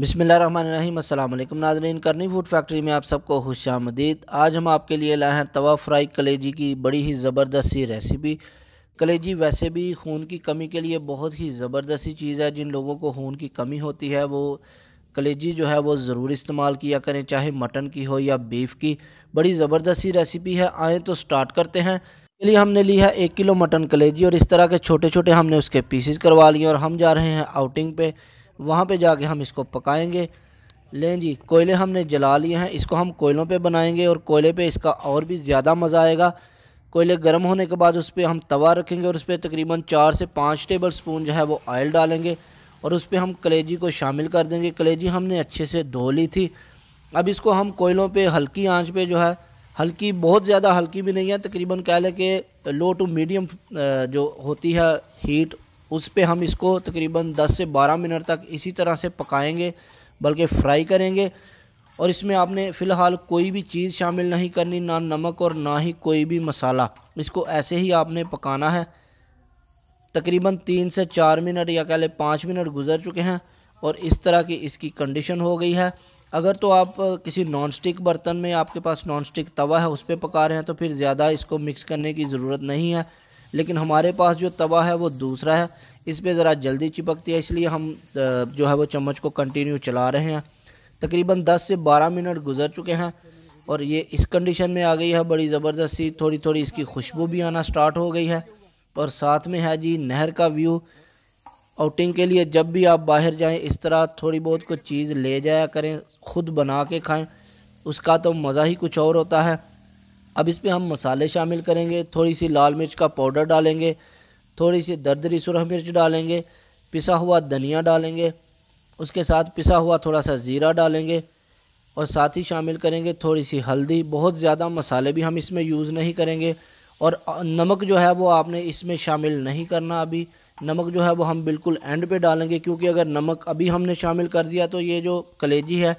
बिसमीम अल्लाम नाजरीन करनी फूड फैक्ट्री में आप सबको खुश आमदीद आज हम आपके लिए लाए हैं तवा फ्राई कलेजी की बड़ी ही ज़बरदस्त सी रेसिपी कलेजी वैसे भी खून की कमी के लिए बहुत ही ज़बरदस्ती चीज़ है जिन लोगों को खून की कमी होती है वो कलेजी जो है वो ज़रूर इस्तेमाल किया करें चाहे मटन की हो या बीफ़ की बड़ी ज़बरदस्ती रेसिपी है आएँ तो स्टार्ट करते हैं चलिए हमने ली है एक किलो मटन कलेजी और इस तरह के छोटे छोटे हमने उसके पीसीस करवा लिए और हम जा रहे हैं आउटिंग पे वहाँ पे जाके हम इसको पकाएंगे लें जी कोयले हमने जला लिए हैं इसको हम कोयलों पे बनाएंगे और कोयले पे इसका और भी ज़्यादा मज़ा आएगा कोयले गर्म होने के बाद उस पर हम तवा रखेंगे और उस पर तकरीबन चार से पाँच टेबल स्पून जो है वो ऑयल डालेंगे और उस पर हम कलेजी को शामिल कर देंगे कलेजी हमने अच्छे से धो ली थी अब इसको हम कोयलों पर हल्की आँच पर जो है हल्की बहुत ज़्यादा हल्की भी नहीं है तकरीबन कह लें कि लो टू मीडियम जो होती है हीट उस पर हम इसको तकरीबन 10 से 12 मिनट तक इसी तरह से पकाएंगे बल्कि फ्राई करेंगे और इसमें आपने फ़िलहाल कोई भी चीज़ शामिल नहीं करनी ना नमक और ना ही कोई भी मसाला इसको ऐसे ही आपने पकाना है तकरीबन तीन से चार मिनट या कह ले पाँच मिनट गुजर चुके हैं और इस तरह की इसकी कंडीशन हो गई है अगर तो आप किसी नॉन स्टिक बर्तन में आपके पास नॉन स्टिक तवा है उस पर पका रहे हैं तो फिर ज़्यादा इसको मिक्स करने की ज़रूरत नहीं है लेकिन हमारे पास जो तवा है वो दूसरा है इस पर ज़रा जल्दी चिपकती है इसलिए हम जो है वो चम्मच को कंटिन्यू चला रहे हैं तकरीबन 10 से 12 मिनट गुजर चुके हैं और ये इस कंडीशन में आ गई है बड़ी ज़बरदस्ती थोड़ी थोड़ी इसकी खुशबू भी आना स्टार्ट हो गई है और साथ में है जी नहर का व्यू आउटिंग के लिए जब भी आप बाहर जाएं इस तरह थोड़ी बहुत कुछ चीज़ ले जाया करें ख़ुद बना के खाएं उसका तो मज़ा ही कुछ और होता है अब इसमें हम मसाले शामिल करेंगे थोड़ी सी लाल मिर्च का पाउडर डालेंगे थोड़ी सी दरदरी सुरह मिर्च डालेंगे पिसा हुआ धनिया डालेंगे उसके साथ पिसा हुआ थोड़ा सा ज़ीरा डालेंगे और साथ ही शामिल करेंगे थोड़ी सी हल्दी बहुत ज़्यादा मसाले भी हम इसमें यूज़ नहीं करेंगे और नमक जो है वो आपने इसमें शामिल नहीं करना अभी नमक जो है वो हम बिल्कुल एंड पे डालेंगे क्योंकि अगर नमक अभी हमने शामिल कर दिया तो ये जो कलेजी है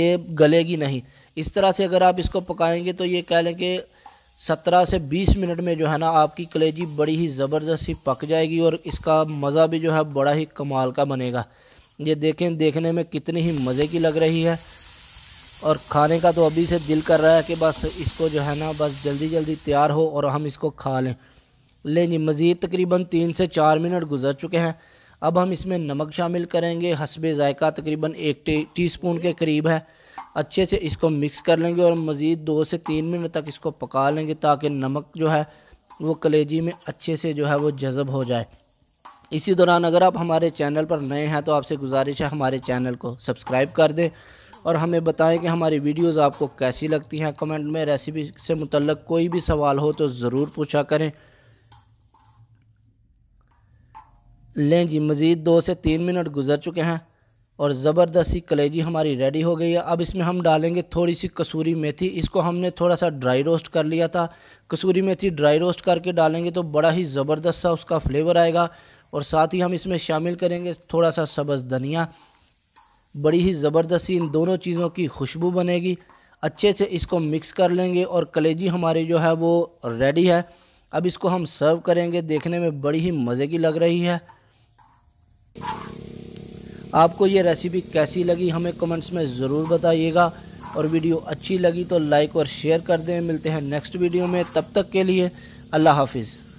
ये गलेगी नहीं इस तरह से अगर आप इसको पकाएंगे तो ये कह लें कि सत्रह से बीस मिनट में जो है ना आपकी कलेजी बड़ी ही ज़बरदस्त ही पक जाएगी और इसका मज़ा भी जो है बड़ा ही कमाल का बनेगा ये देखें देखने में कितनी ही मज़े की लग रही है और खाने का तो अभी से दिल कर रहा है कि बस इसको जो है ना बस जल्दी जल्दी तैयार हो और हम इसको खा लें ले जी मज़ीद तकरीबन तीन से चार मिनट गुजर चुके हैं अब हम इसमें नमक शामिल करेंगे हसब ज़ायका तकरीबन एक टी स्पून के करीब है अच्छे से इसको मिक्स कर लेंगे और मज़ीद दो से तीन मिनट तक इसको पका लेंगे ताकि नमक जो है वो कलेजी में अच्छे से जो है वो जज़ब हो जाए इसी दौरान अगर आप हमारे चैनल पर नए हैं तो आपसे गुजारिश है हमारे चैनल को सब्सक्राइब कर दें और हमें बताएं कि हमारी वीडियोस आपको कैसी लगती हैं कमेंट में रेसिपी से मुतलक कोई भी सवाल हो तो ज़रूर पूछा करें लें जी मज़ीद दो से तीन मिनट गुजर चुके हैं और ज़बरदस्ती कलेजी हमारी रेडी हो गई है अब इसमें हम डालेंगे थोड़ी सी कसूरी मेथी इसको हमने थोड़ा सा ड्राई रोस्ट कर लिया था कसूरी मेथी ड्राई रोस्ट करके डालेंगे तो बड़ा ही ज़बरदस्त सा उसका फ्लेवर आएगा और साथ ही हम इसमें शामिल करेंगे थोड़ा सा सब्ज़ धनिया बड़ी ही ज़बरदस्ती इन दोनों चीज़ों की खुशबू बनेगी अच्छे से इसको मिक्स कर लेंगे और कलेजी हमारी जो है वो रेडी है अब इसको हम सर्व करेंगे देखने में बड़ी ही मज़े की लग रही है आपको ये रेसिपी कैसी लगी हमें कमेंट्स में ज़रूर बताइएगा और वीडियो अच्छी लगी तो लाइक और शेयर कर दें मिलते हैं नेक्स्ट वीडियो में तब तक के लिए अल्लाह हाफिज़